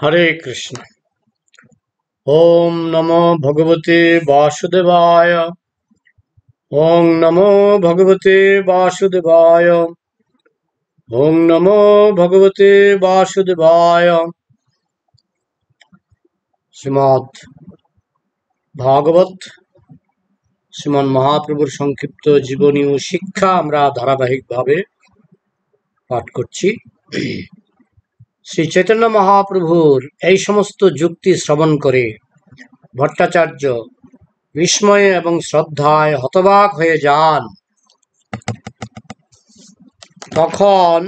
হরে কৃষ্ণ ওম নমো ভগবতে বাসুদেবায় ওম নমো ভগবতে বাসুদেবায় ওং নমো ভগবতে বাসুদেবায় শ্রীমৎ ভাগবত শ্রীমন মহাপ্রভুর সংক্ষিপ্ত জীবনী ও শিক্ষা আমরা ধারাবাহিকভাবে পাঠ করছি শ্রী চৈতন্য মহাপ্রভুর এই সমস্ত যুক্তি শ্রবণ করে ভট্টাচার্য বিস্ময়ে এবং শ্রদ্ধায় হতবাক হয়ে যান তখন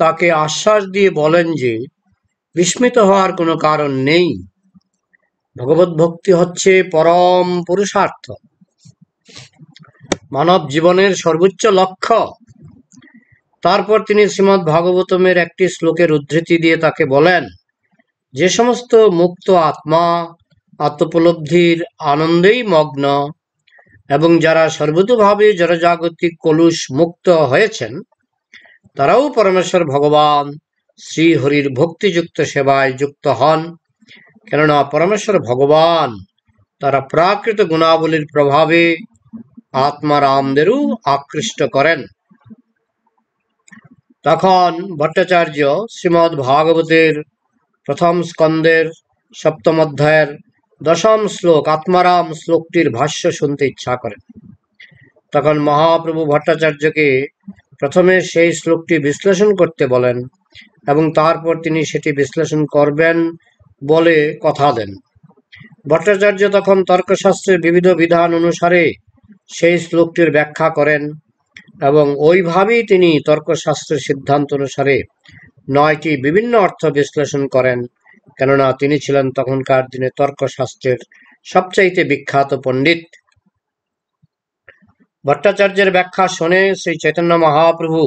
তাকে আশ্বাস দিয়ে বলেন যে বিস্মিত হওয়ার কোনো কারণ নেই ভগবত ভক্তি হচ্ছে পরম পুরুষার্থ মানব জীবনের সর্বোচ্চ লক্ষ্য তারপর তিনি শ্রীমৎ ভাগবতমের একটি শ্লোকের উদ্ধৃতি দিয়ে তাকে বলেন যে সমস্ত মুক্ত আত্মা আত্মোপলব্ধির আনন্দেই মগ্ন এবং যারা সর্বতভাবে জনজাগতিক কলুষ মুক্ত হয়েছেন তারাও পরমেশ্বর ভগবান শ্রী হরির ভক্তিযুক্ত সেবায় যুক্ত হন কেননা পরমেশ্বর ভগবান তারা প্রাকৃত গুণাবলীর প্রভাবে আত্মারামদেরও আকৃষ্ট করেন তখন ভট্টাচার্য শ্রীমদ্ ভাগবতের প্রথম স্কন্দের সপ্তম অধ্যায়ের দশম শ্লোক আত্মারাম শ্লোকটির ভাষ্য শুনতে ইচ্ছা করেন তখন মহাপ্রভু ভট্টাচার্যকে প্রথমে সেই শ্লোকটি বিশ্লেষণ করতে বলেন এবং তারপর তিনি সেটি বিশ্লেষণ করবেন বলে কথা দেন ভট্টাচার্য তখন তর্কশাস্ত্রের বিবিধ বিধান অনুসারে সেই শ্লোকটির ব্যাখ্যা করেন এবং ওইভাবেই তিনি তর্কশাস্ত্রের সিদ্ধান্ত অনুসারে নয়টি বিভিন্ন অর্থ বিশ্লেষণ করেন কেননা তিনি ছিলেন তখনকার দিনে তর্কশাস্ত্রের সবচাইতে বিখ্যাত পণ্ডিত ভট্টাচার্যের ব্যাখ্যা শুনে শ্রী চৈতন্য মহাপ্রভু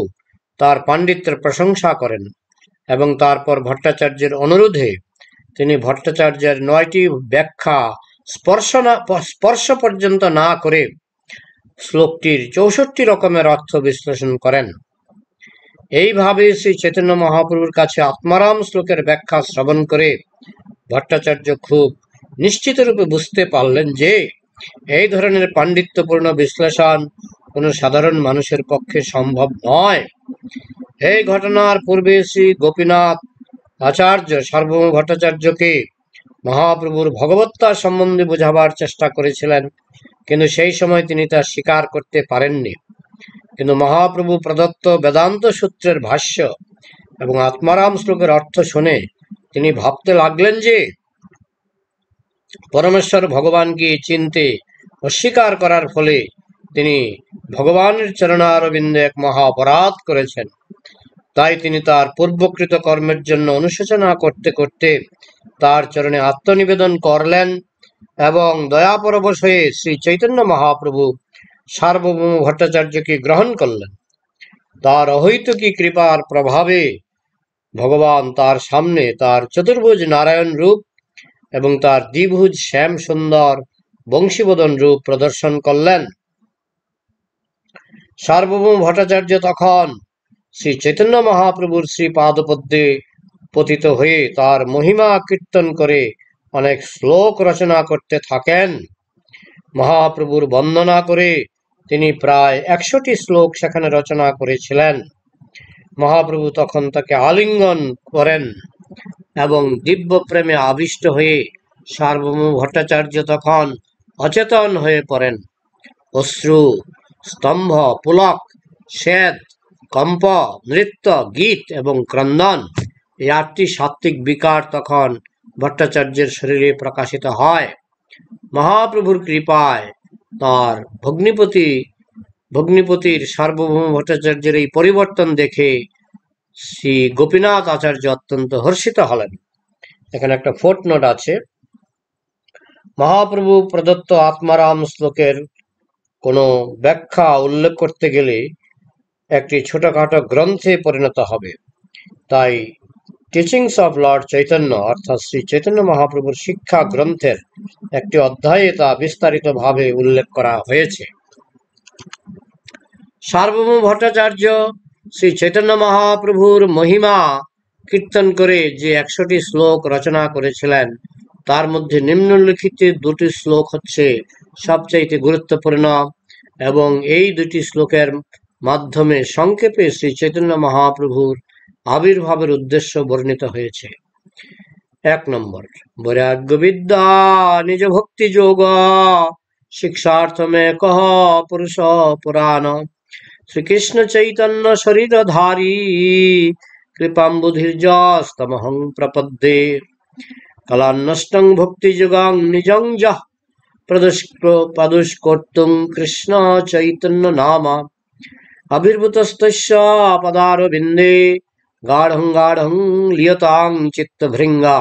তার পাণ্ডিত্যের প্রশংসা করেন এবং তারপর ভট্টাচার্যের অনুরোধে তিনি ভট্টাচার্যের নয়টি ব্যাখ্যা স্পর্শ না স্পর্শ পর্যন্ত না করে শ্লোকটির চৌষট্টি রকমের অর্থ বিশ্লেষণ করেন এইভাবে শ্রী চৈতন্য মহাপ্রভুর কাছে আত্মারাম শ্লোকের ব্যাখ্যা শ্রবণ করে ভট্টাচার্য খুব নিশ্চিতরূপে বুঝতে পারলেন যে এই ধরনের পাণ্ডিত্যপূর্ণ বিশ্লেষণ কোনো সাধারণ মানুষের পক্ষে সম্ভব নয় এই ঘটনার পূর্বে শ্রী গোপীনাথ আচার্য সার্বভৌম ভট্টাচার্যকে মহাপ্রভুর ভগবত্তা সম্বন্ধে বোঝাবার চেষ্টা করেছিলেন কিন্তু সেই সময় তিনি তা স্বীকার করতে পারেননি কিন্তু মহাপ্রভু প্রদত্ত বেদান্ত সূত্রের ভাষ্য এবং আত্মারাম শ্লোকের অর্থ শুনে তিনি ভাবতে লাগলেন যে পরমেশ্বর ভগবানকে চিনতে অস্বীকার করার ফলে তিনি ভগবানের চরণারবিন্দে এক মহা অপরাধ করেছেন তাই তিনি তার পূর্বকৃত কর্মের জন্য অনুশোচনা করতে করতে তার চরণে আত্মনিবেদন করলেন এবং দয়াপরবশ হয়ে শ্রী চৈতন্য মহাপ্রভু সার্বভৌম ভট্টাচার্যকে গ্রহণ করলেন তার অহৈতুকী কৃপার প্রভাবে ভগবান তার সামনে তার চতুর্ভুজ নারায়ণ রূপ এবং তার দ্বিভুজ শ্যাম সুন্দর বংশীবদন রূপ প্রদর্শন করলেন সার্বভৌম ভট্টাচার্য তখন শ্রী চৈতন্য মহাপ্রভুর শ্রী পাদপদ্মে পতিত হয়ে তার মহিমা কীর্তন করে অনেক শ্লোক রচনা করতে থাকেন মহাপ্রভুর বন্দনা করে তিনি প্রায় একশোটি শ্লোক সেখানে রচনা করেছিলেন মহাপ্রভু তখন তাকে আলিঙ্গন করেন এবং দিব্য প্রেমে আবিষ্ট হয়ে সার্বভৌম ভট্টাচার্য তখন অচেতন হয়ে পড়েন অশ্রু স্তম্ভ পুলক শ্বেত কম্প নৃত্য গীত এবং ক্রন্দন এই আটটি সাত্ত্বিক বিকার তখন ভট্টাচার্যের শরীরে প্রকাশিত হয় মহাপ্রভুর কৃপায় তার ভগ্নিপতি ভগ্নিপতির সার্বভৌম ভট্টাচার্যের এই পরিবর্তন দেখে শ্রী গোপীনাথ আচার্য অত্যন্ত হর্ষিত হলেন এখানে একটা ফোট নোট আছে মহাপ্রভু প্রদত্ত আত্মারাম শ্লোকের কোনো ব্যাখ্যা উল্লেখ করতে গেলে একটি ছোটখাটো গ্রন্থে পরিণত হবে তাই টিচিংস অফ লর্ড চৈতন্য অর্থাৎ শ্রী চৈতন্য মহাপ্রভুর শিক্ষা গ্রন্থের একটি অধ্যায়ে তা বিস্তারিতভাবে উল্লেখ করা হয়েছে সার্বভৌম ভট্টাচার্য শ্রী চৈতন্য মহাপ্রভুর মহিমা কীর্তন করে যে একশোটি শ্লোক রচনা করেছিলেন তার মধ্যে নিম্নলিখিত দুটি শ্লোক হচ্ছে সবচাইতে গুরুত্বপূর্ণ এবং এই দুটি শ্লোকের মাধ্যমে সংক্ষেপে শ্রী চৈতন্য মহাপ্রভুর আবির্ভাবের উদ্দেশ্য বর্ণিত হয়েছে এক নম্বর বৈরাগ্য বিদ্যা নিজ ভক্তি যোগ শিক্ষার্থ মে কহ পুরুষ পুরাণ শ্রীকৃষ্ণ চৈতন্য শরীরধারী কৃপাম্বুধির্যস্তমহং প্রপদ্যে কলান্নষ্টং যুগাং নিজং যহ প্রদুষ্কর্তুং কৃষ্ণ চৈতন্য নাম আবির্ভূতস্তস্য বিন্দে গাঢ়ং গাঢ়ং লিয়তাং চিত্তভৃঙ্গা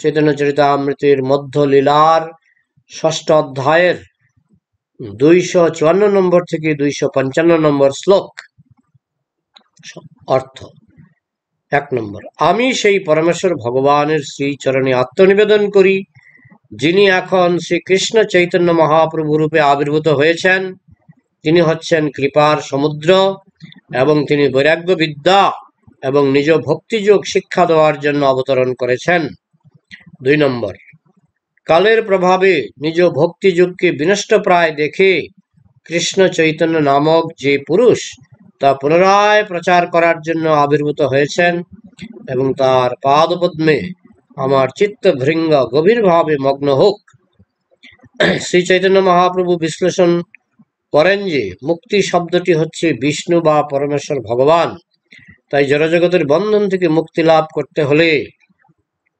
চৈতন্য চরিতামৃতির মধ্য লীলার ষষ্ঠ অধ্যায়ের দুইশো চুয়ান্ন নম্বর থেকে দুইশো পঞ্চান্ন নম্বর শ্লোক অর্থ এক নম্বর আমি সেই পরমেশ্বর ভগবানের শ্রীচরণে আত্মনিবেদন করি যিনি এখন শ্রীকৃষ্ণ চৈতন্য মহাপ্রভু রূপে আবির্ভূত হয়েছেন তিনি হচ্ছেন কৃপার সমুদ্র এবং তিনি বৈরাগ্য বিদ্যা এবং নিজ ভক্তিযোগ শিক্ষা দেওয়ার জন্য অবতরণ করেছেন দুই নম্বর কালের প্রভাবে নিজ ভক্তিযুগকে প্রায় দেখে কৃষ্ণ চৈতন্য নামক যে পুরুষ তা পুনরায় প্রচার করার জন্য আবির্ভূত হয়েছেন এবং তার পাদপদ্মে আমার চিত্ত ভৃঙ্গ গভীরভাবে মগ্ন হোক শ্রী চৈতন্য মহাপ্রভু বিশ্লেষণ করেন যে মুক্তি শব্দটি হচ্ছে বিষ্ণু বা পরমেশ্বর ভগবান তাই জড়জগতের বন্ধন থেকে মুক্তি লাভ করতে হলে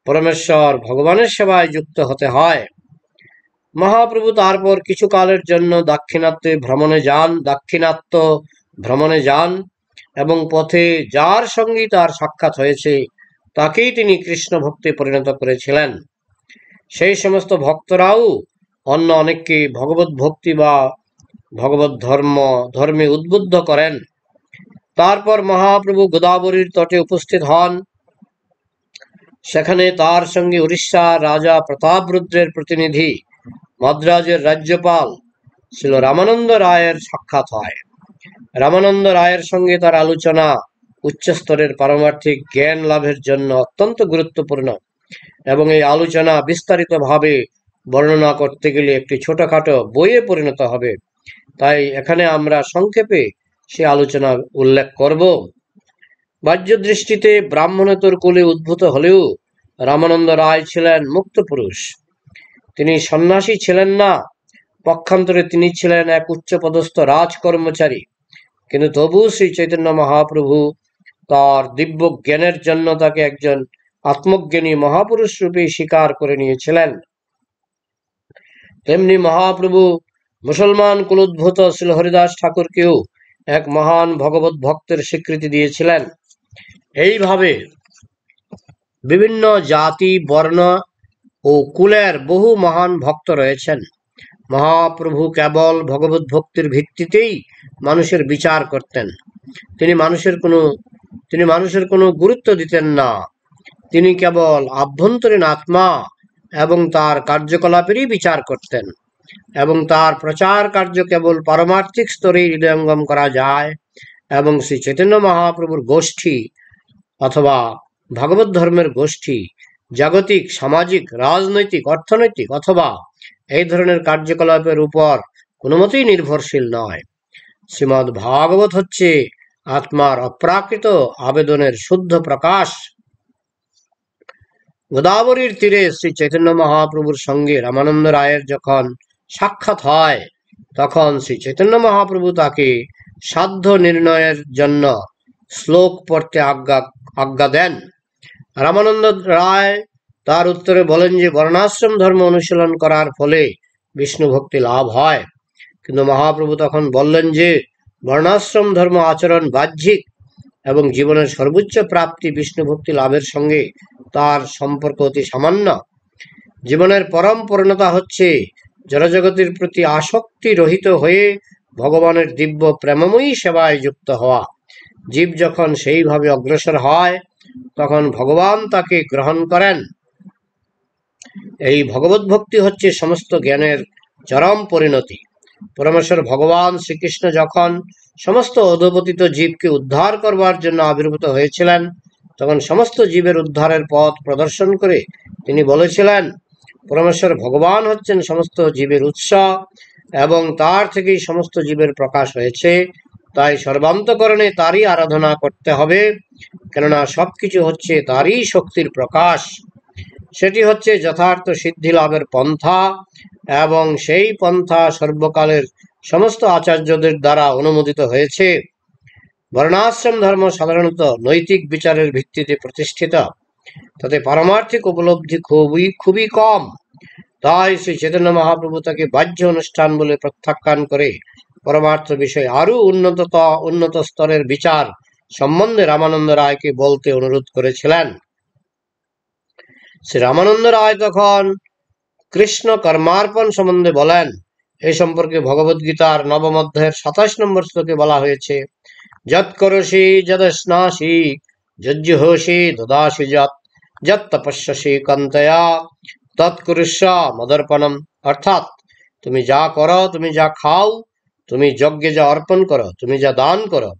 পরমেশ্বর ভগবানের সেবায় যুক্ত হতে হয় মহাপ্রভু তারপর কিছু কালের জন্য দাক্ষিণাত্যে ভ্রমণে যান দাক্ষিণাত্য ভ্রমণে যান এবং পথে যার সঙ্গে তার সাক্ষাৎ হয়েছে তাকেই তিনি কৃষ্ণ ভক্তে পরিণত করেছিলেন সেই সমস্ত ভক্তরাও অন্য অনেককে ভগবত ভক্তি বা ভগবত ধর্ম ধর্মে উদ্বুদ্ধ করেন তারপর মহাপ্রভু গোদাবরীর তটে উপস্থিত হন সেখানে তার সঙ্গে উড়িষ্যা রাজা প্রতাপরুদ্রের প্রতিনিধি মাদ্রাজের রাজ্যপাল ছিল রামানন্দ রায়ের সাক্ষাৎ হয় রামানন্দ রায়ের সঙ্গে তার আলোচনা উচ্চস্তরের পারমার্থিক জ্ঞান লাভের জন্য অত্যন্ত গুরুত্বপূর্ণ এবং এই আলোচনা বিস্তারিতভাবে বর্ণনা করতে গেলে একটি ছোটখাটো বইয়ে পরিণত হবে তাই এখানে আমরা সংক্ষেপে সে আলোচনা উল্লেখ করব বাহ্য দৃষ্টিতে ব্রাহ্মণেতর কোলে উদ্ভূত হলেও রামানন্দ রায় ছিলেন মুক্ত পুরুষ তিনি সন্ন্যাসী ছিলেন না পক্ষান্তরে তিনি ছিলেন এক উচ্চপদস্থ রাজ কর্মচারী কিন্তু তবু শ্রী চৈতন্য মহাপ্রভু তার দিব্য জ্ঞানের জন্য তাকে একজন আত্মজ্ঞানী মহাপুরুষ রূপে স্বীকার করে নিয়েছিলেন তেমনি মহাপ্রভু মুসলমান কুলোদ্ভূত শ্রী হরিদাস ঠাকুরকেও এক মহান ভগবত ভক্তের স্বীকৃতি দিয়েছিলেন এইভাবে বিভিন্ন জাতি বর্ণ ও কুলের বহু মহান ভক্ত রয়েছেন মহাপ্রভু কেবল ভগবত ভক্তির ভিত্তিতেই মানুষের বিচার করতেন তিনি মানুষের কোনো তিনি মানুষের কোনো গুরুত্ব দিতেন না তিনি কেবল আভ্যন্তরীণ আত্মা এবং তার কার্যকলাপেরই বিচার করতেন এবং তার প্রচার কার্য কেবল পারমার্থিক স্তরে হৃদয়ঙ্গম করা যায় এবং শ্রী চৈতন্য মহাপ্রভুর গোষ্ঠী অথবা ভগবত ধর্মের গোষ্ঠী জাগতিক সামাজিক রাজনৈতিক অর্থনৈতিক অথবা এই ধরনের কার্যকলাপের উপর কোনোমতেই নির্ভরশীল নয় শ্রীমদ্ ভাগবত হচ্ছে আত্মার অপ্রাকৃত আবেদনের শুদ্ধ প্রকাশ গোদাবরীর তীরে শ্রী চৈতন্য মহাপ্রভুর সঙ্গে রামানন্দ রায়ের যখন সাক্ষাৎ হয় তখন শ্রী চৈতন্য মহাপ্রভু তাকে সাধ্য নির্ণয়ের জন্য শ্লোক পড়তে আজ্ঞা আজ্ঞা দেন রামানন্দ রায় তার উত্তরে বলেন যে বর্ণাশ্রম ধর্ম অনুশীলন করার ফলে বিষ্ণু ভক্তি লাভ হয় কিন্তু মহাপ্রভু তখন বললেন যে বর্ণাশ্রম ধর্ম আচরণ বাহ্যিক এবং জীবনের সর্বোচ্চ প্রাপ্তি বিষ্ণু ভক্তি লাভের সঙ্গে তার সম্পর্ক অতি সামান্য জীবনের পরম পূর্ণতা হচ্ছে জড়জগতের প্রতি আসক্তি রহিত হয়ে ভগবানের দিব্য প্রেমময়ী সেবায় যুক্ত হওয়া জীব যখন সেইভাবে অগ্রসর হয় তখন ভগবান তাকে গ্রহণ করেন এই ভগবত ভক্তি হচ্ছে সমস্ত জ্ঞানের চরম পরিণতি পরমেশ্বর ভগবান শ্রীকৃষ্ণ যখন সমস্ত অধপতিত জীবকে উদ্ধার করবার জন্য আবির্ভূত হয়েছিলেন তখন সমস্ত জীবের উদ্ধারের পথ প্রদর্শন করে তিনি বলেছিলেন পরমেশ্বর ভগবান হচ্ছেন সমস্ত জীবের উৎস এবং তার থেকেই সমস্ত জীবের প্রকাশ হয়েছে তাই সর্বান্তকরণে তারই আরাধনা করতে হবে কেননা সবকিছু হচ্ছে তারই শক্তির প্রকাশ সেটি হচ্ছে যথার্থ সিদ্ধি লাভের পন্থা এবং সেই পন্থা সর্বকালের সমস্ত আচার্যদের দ্বারা অনুমোদিত হয়েছে বর্ণাশ্রম ধর্ম সাধারণত নৈতিক বিচারের ভিত্তিতে প্রতিষ্ঠিত তাতে পারমার্থিক উপলব্ধি খুবই খুবই কম তাই শ্রী চৈতন্য মহাপ্রভু তাকে বাহ্য অনুষ্ঠান বলে প্রত্যাখ্যান করে পরমার্থ বিষয়ে আরো উন্নত উন্নত স্তরের বিচার সম্বন্ধে রামানন্দ রায়কে বলতে অনুরোধ করেছিলেন শ্রী রামানন্দ রায় তখন কৃষ্ণ কর্মার্পণ সম্বন্ধে বলেন এ সম্পর্কে ভগবদ্গীতার নবম অধ্যায়ের সাতাশ নম্বর শ্লোকে বলা হয়েছে যৎ করসি স্নাসি যজ্জুহোষি দদাসি যত যত কন্তয়া তৎকুরুষা মদর্পণম অর্থাৎ তুমি যা করো তুমি যা খাও তুমি যজ্ঞে যা অর্পণ করো তুমি যা দান করো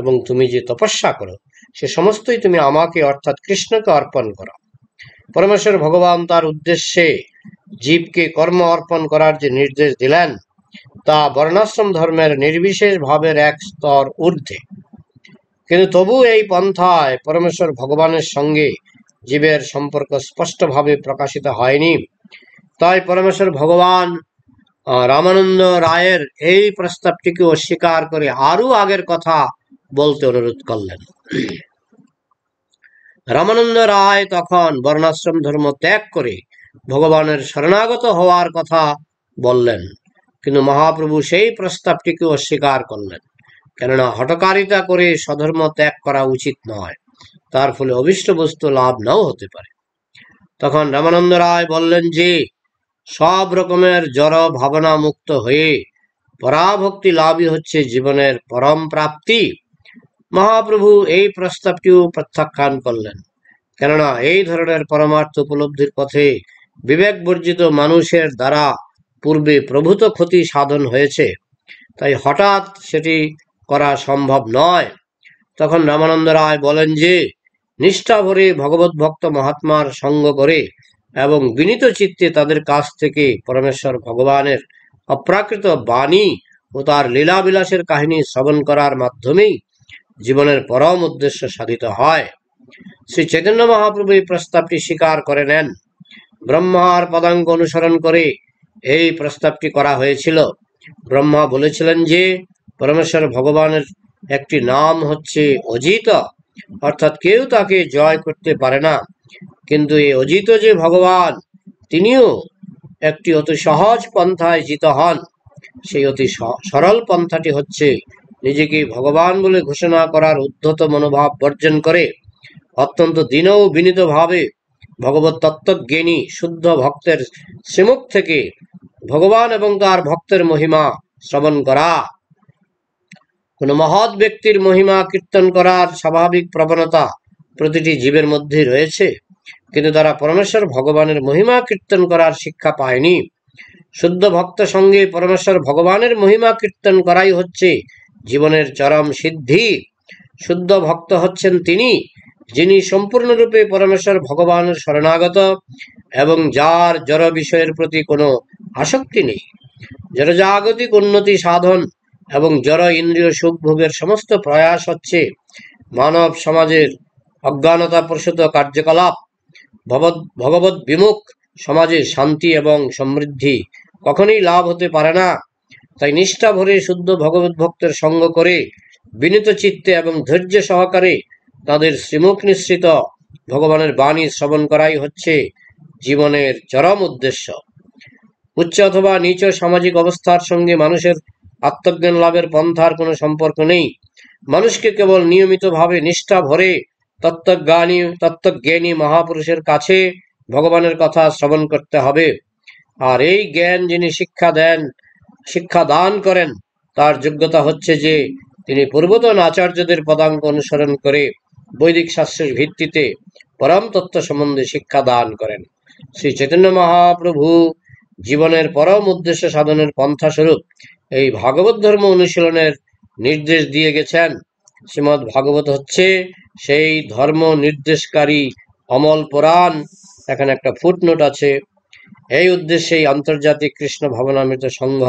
এবং তুমি যে তপস্যা করো সে সমস্তই তুমি আমাকে অর্থাৎ কৃষ্ণকে অর্পণ করো পরমেশ্বর ভগবান তার উদ্দেশ্যে জীবকে কর্ম অর্পণ করার যে নির্দেশ দিলেন তা বর্ণাশ্রম ধর্মের নির্বিশেষ ভাবের এক স্তর ঊর্ধ্বে কিন্তু তবু এই পন্থায় পরমেশ্বর ভগবানের সঙ্গে জীবের সম্পর্ক স্পষ্টভাবে প্রকাশিত হয়নি তাই পরমেশ্বর ভগবান রামানন্দ রায়ের এই প্রস্তাবটিকে অস্বীকার করে আরও আগের কথা বলতে অনুরোধ করলেন রামানন্দ রায় তখন বর্ণাশ্রম ধর্ম ত্যাগ করে ভগবানের শরণাগত হওয়ার কথা বললেন কিন্তু মহাপ্রভু সেই প্রস্তাবটিকে অস্বীকার করলেন কেননা হটকারিতা করে স্বধর্ম ত্যাগ করা উচিত নয় তার ফলে অভিষ্ট বস্তু লাভ নাও হতে পারে তখন রামানন্দ রায় বললেন যে সব রকমের জড় ভাবনা মুক্ত হয়ে পরাভক্তি লাভই হচ্ছে জীবনের পরম প্রাপ্তি মহাপ্রভু এই প্রস্তাবটিও প্রত্যাখ্যান করলেন কেননা এই ধরনের পরমার্থ উপলব্ধির পথে বিবেক বর্জিত মানুষের দ্বারা পূর্বে প্রভূত ক্ষতি সাধন হয়েছে তাই হঠাৎ সেটি করা সম্ভব নয় তখন রামানন্দ রায় বলেন যে নিষ্ঠা ভরে ভগবত ভক্ত মহাত্মার সঙ্গ করে এবং বিনীত চিত্তে তাদের কাছ থেকে পরমেশ্বর ভগবানের অপ্রাকৃত বাণী ও তার লীলাবিলাসের কাহিনী শ্রবণ করার মাধ্যমেই জীবনের পরম উদ্দেশ্য সাধিত হয় শ্রী চৈতন্য মহাপ্রভু এই প্রস্তাবটি স্বীকার করে নেন ব্রহ্মার পদাঙ্ক অনুসরণ করে এই প্রস্তাবটি করা হয়েছিল ব্রহ্মা বলেছিলেন যে পরমেশ্বর ভগবানের একটি নাম হচ্ছে অজিত অর্থাৎ কেউ তাকে জয় করতে পারে না কিন্তু এই অজিত যে ভগবান তিনিও একটি অতি সহজ পন্থায় জিত হন সেই অতি সরল পন্থাটি হচ্ছে নিজেকে ভগবান বলে ঘোষণা করার উদ্ধত মনোভাব বর্জন করে অত্যন্ত দিনও ও বিনীতভাবে ভগবত তত্ত্বজ্ঞানী শুদ্ধ ভক্তের শ্রীমুখ থেকে ভগবান এবং তার ভক্তের মহিমা শ্রবণ করা কোনো মহৎ ব্যক্তির মহিমা কীর্তন করার স্বাভাবিক প্রবণতা প্রতিটি জীবের মধ্যে রয়েছে কিন্তু তারা পরমেশ্বর ভগবানের মহিমা কীর্তন করার শিক্ষা পায়নি শুদ্ধ ভক্ত সঙ্গে পরমেশ্বর ভগবানের মহিমা কীর্তন করাই হচ্ছে জীবনের চরম সিদ্ধি শুদ্ধ ভক্ত হচ্ছেন তিনি যিনি সম্পূর্ণরূপে পরমেশ্বর ভগবানের শরণাগত এবং যার জড় বিষয়ের প্রতি কোনো আসক্তি নেই জনজাগতিক উন্নতি সাধন এবং জড় ইন্দ্রিয় সুখভোগের সমস্ত প্রয়াস হচ্ছে মানব সমাজের অজ্ঞানতাপ্রসূত কার্যকলাপ ভগবৎ বিমুখ সমাজে শান্তি এবং সমৃদ্ধি কখনই লাভ হতে পারে না তাই নিষ্ঠা ভরে শুদ্ধ ভগবত ভক্তের সঙ্গ করে বিনীত চিত্তে এবং ধৈর্য সহকারে তাদের শ্রীমুখ নিঃসৃত ভগবানের বাণী শ্রবণ করাই হচ্ছে জীবনের চরম উদ্দেশ্য উচ্চ অথবা নিচ সামাজিক অবস্থার সঙ্গে মানুষের আত্মজ্ঞান লাভের পন্থার কোনো সম্পর্ক নেই মানুষকে কেবল নিয়মিতভাবে নিষ্ঠা ভরে তত্ত্বজ্ঞানী তত্ত্বজ্ঞানী মহাপুরুষের কাছে ভগবানের কথা শ্রবণ করতে হবে আর এই জ্ঞান যিনি শিক্ষা দেন শিক্ষা দান করেন তার যোগ্যতা হচ্ছে যে তিনি পূর্বতন আচার্যদের পদাঙ্ক অনুসরণ করে বৈদিক শাস্ত্রের ভিত্তিতে পরম তত্ত্ব সম্বন্ধে শিক্ষা দান করেন শ্রী চৈতন্য মহাপ্রভু জীবনের পরম উদ্দেশ্য সাধনের পন্থা স্বরূপ এই ভাগবত ধর্ম অনুশীলনের নির্দেশ দিয়ে গেছেন শ্রীমদ ভাগবত হচ্ছে সেই ধর্ম নির্দেশকারী অমল পুরাণ এখানে একটা ফুটনোট আছে এই উদ্দেশ্যেই আন্তর্জাতিক কৃষ্ণ ভাবনামৃত সংঘ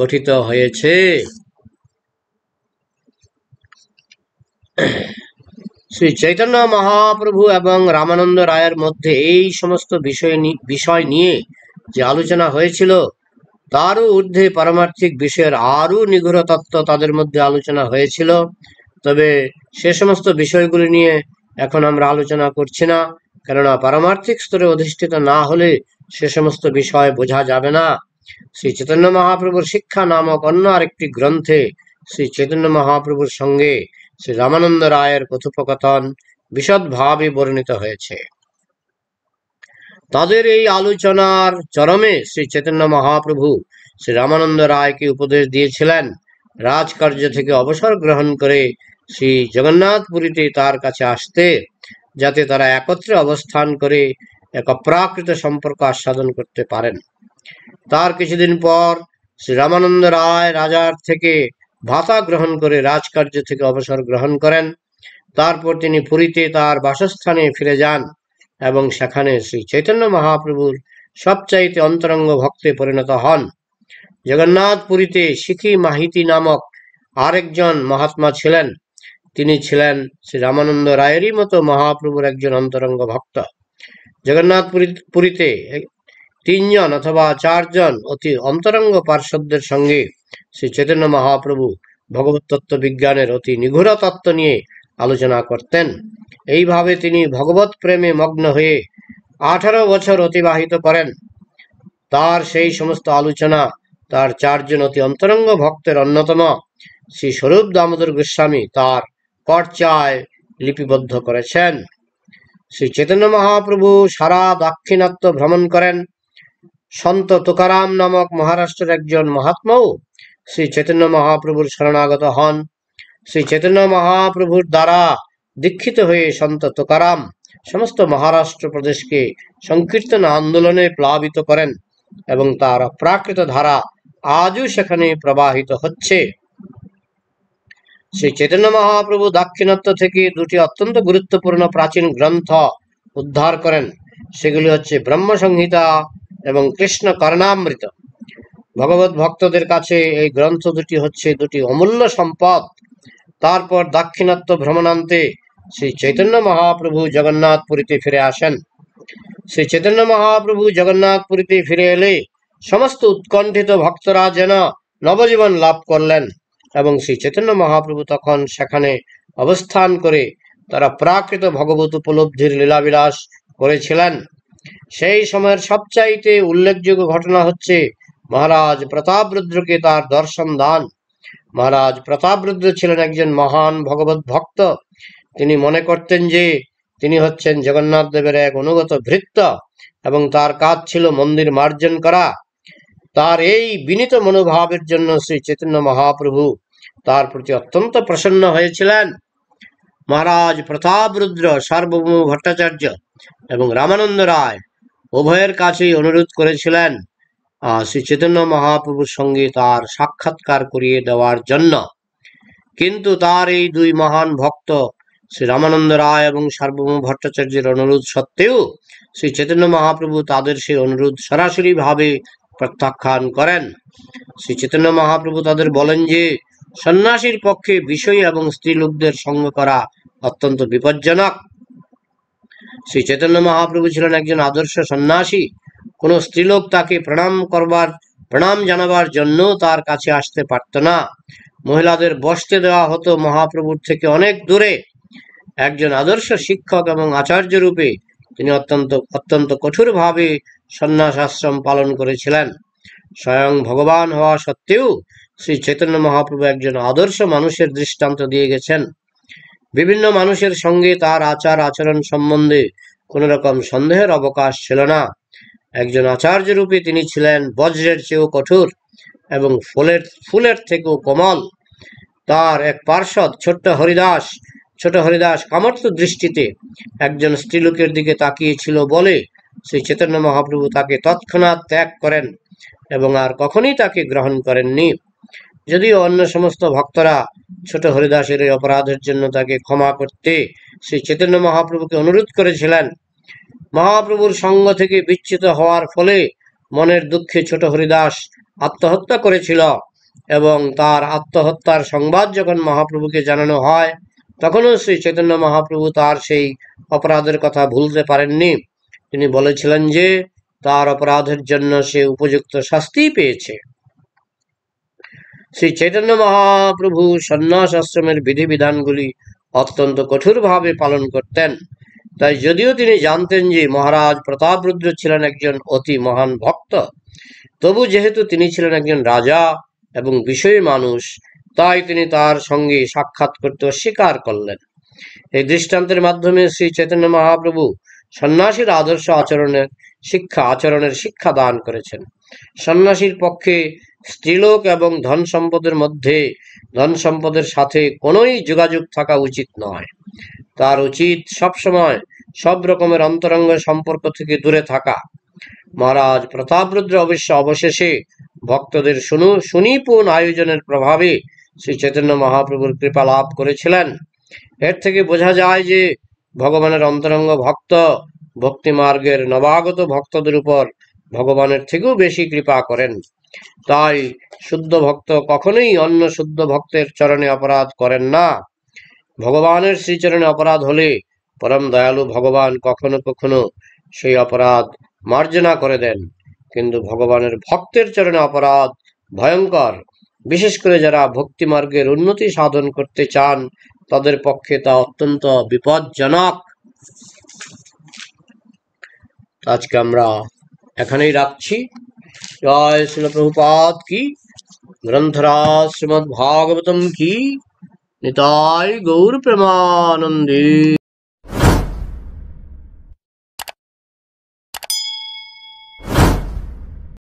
গঠিত হয়েছে শ্রী চৈতন্য মহাপ্রভু এবং রামানন্দ রায়ের মধ্যে এই সমস্ত বিষয় বিষয় নিয়ে যে আলোচনা হয়েছিল তারও ঊর্ধ্বে পারমার্থিক বিষয়ের আরও নিগূঢ় তত্ত্ব তাদের মধ্যে আলোচনা হয়েছিল তবে সে সমস্ত বিষয়গুলি নিয়ে এখন আমরা আলোচনা করছি না কেননা পারমার্থিক স্তরে অধিষ্ঠিত না হলে সে সমস্ত বিষয় বোঝা যাবে না শ্রী চৈতন্য মহাপ্রভুর শিক্ষা নামক অন্য আরেকটি গ্রন্থে শ্রী চৈতন্য মহাপ্রভুর সঙ্গে শ্রী রামানন্দ রায়ের কথোপকথন বিশদভাবে বর্ণিত হয়েছে তাদের এই আলোচনার চরমে শ্রী চৈতন্য মহাপ্রভু শ্রী রামানন্দ রায়কে উপদেশ দিয়েছিলেন রাজকার্য থেকে অবসর গ্রহণ করে শ্রী জগন্নাথপুরীতে তার কাছে আসতে যাতে তারা একত্রে অবস্থান করে এক অপ্রাকৃত সম্পর্ক আস্বাদন করতে পারেন তার কিছুদিন পর শ্রী রামানন্দ রায় রাজার থেকে ভাতা গ্রহণ করে রাজকার্য থেকে অবসর গ্রহণ করেন তারপর তিনি পুরীতে তার বাসস্থানে ফিরে যান এবং সেখানে শ্রী চৈতন্য মহাপ্রভুর সবচাইতে অন্তরঙ্গ ভক্তে পরিণত হন জগন্নাথ পুরীতে শিখি মাহিতি নামক আরেকজন মহাত্মা ছিলেন তিনি ছিলেন শ্রী রামানন্দ রায়েরই মতো মহাপ্রভুর একজন অন্তরঙ্গ ভক্ত জগন্নাথ পুরীতে তিনজন অথবা চারজন অতি অন্তরঙ্গ পার্শ্বদের সঙ্গে শ্রী চৈতন্য মহাপ্রভু ভগবত তত্ত্ব বিজ্ঞানের অতি নিঘুর তত্ত্ব নিয়ে আলোচনা করতেন এইভাবে তিনি ভগবত প্রেমে মগ্ন হয়ে আঠারো বছর অতিবাহিত করেন তার সেই সমস্ত আলোচনা তার চারজন অতি অন্তরঙ্গ ভক্তের অন্যতম শ্রী স্বরূপ দামোদর গোস্বামী তার পর্চায় লিপিবদ্ধ করেছেন শ্রী চেতন্য মহাপ্রভু সারা দাক্ষিণাত্য ভ্রমণ করেন সন্ত তুকারাম নামক মহারাষ্ট্রের একজন মহাত্মাও শ্রী চৈতন্য মহাপ্রভুর শরণাগত হন শ্রী চৈতন্য মহাপ্রভুর দ্বারা দীক্ষিত হয়ে সন্ত তোকারাম সমস্ত মহারাষ্ট্র প্রদেশকে সংকীর্তন আন্দোলনে প্লাবিত করেন এবং তার প্রাকৃত ধারা আজও সেখানে প্রবাহিত হচ্ছে শ্রী চৈতন্য মহাপ্রভু দাক্ষিণাত্য থেকে দুটি অত্যন্ত গুরুত্বপূর্ণ প্রাচীন গ্রন্থ উদ্ধার করেন সেগুলি হচ্ছে ব্রহ্মসংহিতা এবং কৃষ্ণ কর্ণামৃত ভগবত ভক্তদের কাছে এই গ্রন্থ দুটি হচ্ছে দুটি অমূল্য সম্পদ তারপর দাক্ষিণাত্য ভ্রমণান্তে শ্রী চৈতন্য মহাপ্রভু জগন্নাথ পুরীতে ফিরে আসেন শ্রী চৈতন্য মহাপ্রভু জগন্নাথ পুরীতে ফিরে এলে সমস্ত উৎকণ্ঠিত ভক্তরা যেন নবজীবন লাভ করলেন এবং শ্রী চৈতন্য মহাপ্রভু তখন সেখানে অবস্থান করে তারা প্রাকৃত ভগবত উপলব্ধির লীলাবিলাস করেছিলেন সেই সময়ের সবচাইতে উল্লেখযোগ্য ঘটনা হচ্ছে মহারাজ প্রতাপ রুদ্রকে তার দর্শন দান মহারাজ প্রতাপরুদ্র ছিলেন একজন মহান ভগবত ভক্ত তিনি মনে করতেন যে তিনি হচ্ছেন জগন্নাথ দেবের এক অনুগত ভৃত্য এবং তার কাজ ছিল মন্দির মার্জন করা তার এই বিনীত মনোভাবের জন্য শ্রী চৈতন্য মহাপ্রভু তার প্রতি অত্যন্ত প্রসন্ন হয়েছিলেন মহারাজ প্রতাপরুদ্র সার্বভৌম ভট্টাচার্য এবং রামানন্দ রায় উভয়ের কাছেই অনুরোধ করেছিলেন শ্রী চৈতন্য মহাপ্রভুর সঙ্গে তার সাক্ষাৎকার করিয়ে দেওয়ার জন্য কিন্তু তার এই দুই মহান ভক্ত শ্রী রামানন্দ রায় এবং সার্বভৌম ভট্টাচার্যের অনুরোধ সত্ত্বেও শ্রী চৈতন্য মহাপ্রভু তাদের সেই অনুরোধ সরাসরিভাবে প্রত্যাখ্যান করেন শ্রী চৈতন্য মহাপ্রভু তাদের বলেন যে সন্ন্যাসীর পক্ষে বিষয় এবং স্ত্রীলোকদের সঙ্গ করা অত্যন্ত বিপজ্জনক শ্রী চৈতন্য মহাপ্রভু ছিলেন একজন আদর্শ সন্ন্যাসী কোনো স্ত্রীলোক তাকে প্রণাম করবার প্রণাম জানাবার জন্য তার কাছে আসতে পারত না মহিলাদের বসতে দেওয়া হতো মহাপ্রভুর থেকে অনেক দূরে একজন আদর্শ শিক্ষক এবং আচার্য রূপে তিনি অত্যন্ত অত্যন্ত কঠোরভাবে সন্ন্যাস আশ্রম পালন করেছিলেন স্বয়ং ভগবান হওয়া সত্ত্বেও শ্রী চৈতন্য মহাপ্রভু একজন আদর্শ মানুষের দৃষ্টান্ত দিয়ে গেছেন বিভিন্ন মানুষের সঙ্গে তার আচার আচরণ সম্বন্ধে কোনোরকম রকম সন্দেহের অবকাশ ছিল না একজন আচার্য রূপে তিনি ছিলেন বজ্রের চেয়েও কঠোর এবং ফুলের ফুলের থেকেও কোমল তার এক পার্শ্বদ ছোট্ট হরিদাস ছোট হরিদাস কামর্থ দৃষ্টিতে একজন স্ত্রীলোকের দিকে তাকিয়েছিল বলে শ্রী চৈতন্য মহাপ্রভু তাকে তৎক্ষণাৎ ত্যাগ করেন এবং আর কখনই তাকে গ্রহণ করেননি যদিও অন্য সমস্ত ভক্তরা ছোট হরিদাসের এই অপরাধের জন্য তাকে ক্ষমা করতে শ্রী চৈতন্য মহাপ্রভুকে অনুরোধ করেছিলেন মহাপ্রভুর সঙ্গ থেকে বিচ্ছিত হওয়ার ফলে মনের দুঃখে ছোট হরিদাস আত্মহত্যা করেছিল এবং তার আত্মহত্যার সংবাদ যখন মহাপ্রভুকে জানানো হয় তখনও শ্রী চৈতন্য মহাপ্রভু তার সেই অপরাধের কথা ভুলতে পারেননি তিনি বলেছিলেন যে তার অপরাধের জন্য সে উপযুক্ত শাস্তি পেয়েছে শ্রী চৈতন্য মহাপ্রভু সন্ন্যাস আশ্রমের বিধিবিধানগুলি অত্যন্ত কঠোরভাবে পালন করতেন তাই যদিও তিনি জানতেন যে মহারাজ প্রতাপরুদ্র ছিলেন একজন অতি মহান ভক্ত তবু যেহেতু তিনি ছিলেন একজন রাজা এবং বিষয়ী মানুষ তাই তিনি তার সঙ্গে সাক্ষাৎ করতে অস্বীকার করলেন এই দৃষ্টান্তের মাধ্যমে শ্রী চৈতন্য মহাপ্রভু সন্ন্যাসীর আদর্শ আচরণের শিক্ষা আচরণের শিক্ষা দান করেছেন সন্ন্যাসীর পক্ষে স্ত্রীলোক এবং ধন সম্পদের মধ্যে ধন সম্পদের সাথে কোনোই যোগাযোগ থাকা উচিত নয় তার উচিত সবসময় সব রকমের অন্তরঙ্গ সম্পর্ক থেকে দূরে থাকা মহারাজ প্রতাপরুদ্র অবশ্য অবশেষে ভক্তদের শুনু সুনিপুণ আয়োজনের প্রভাবে শ্রী চৈতন্য মহাপ্রভুর কৃপা লাভ করেছিলেন এর থেকে বোঝা যায় যে ভগবানের অন্তরঙ্গ ভক্ত ভক্তি মার্গের নবাগত ভক্তদের উপর ভগবানের থেকেও বেশি কৃপা করেন তাই শুদ্ধ ভক্ত কখনোই অন্য শুদ্ধ ভক্তের চরণে অপরাধ করেন না ভগবানের শ্রীচরণে অপরাধ হলে পরম দয়ালু ভগবান কখনো কখনো সেই অপরাধ মার্জনা করে দেন কিন্তু ভগবানের ভক্তের চরণে অপরাধ ভয়ঙ্কর বিশেষ করে যারা ভক্তি মার্গের উন্নতি সাধন করতে চান তাদের পক্ষে তা অত্যন্ত বিপজ্জনক আজকে আমরা এখানেই রাখছি জয় শিল কি গ্রন্থরাজ শ্রীমদ ভাগবতম কি নিতাই গৌর প্রেমানন্দী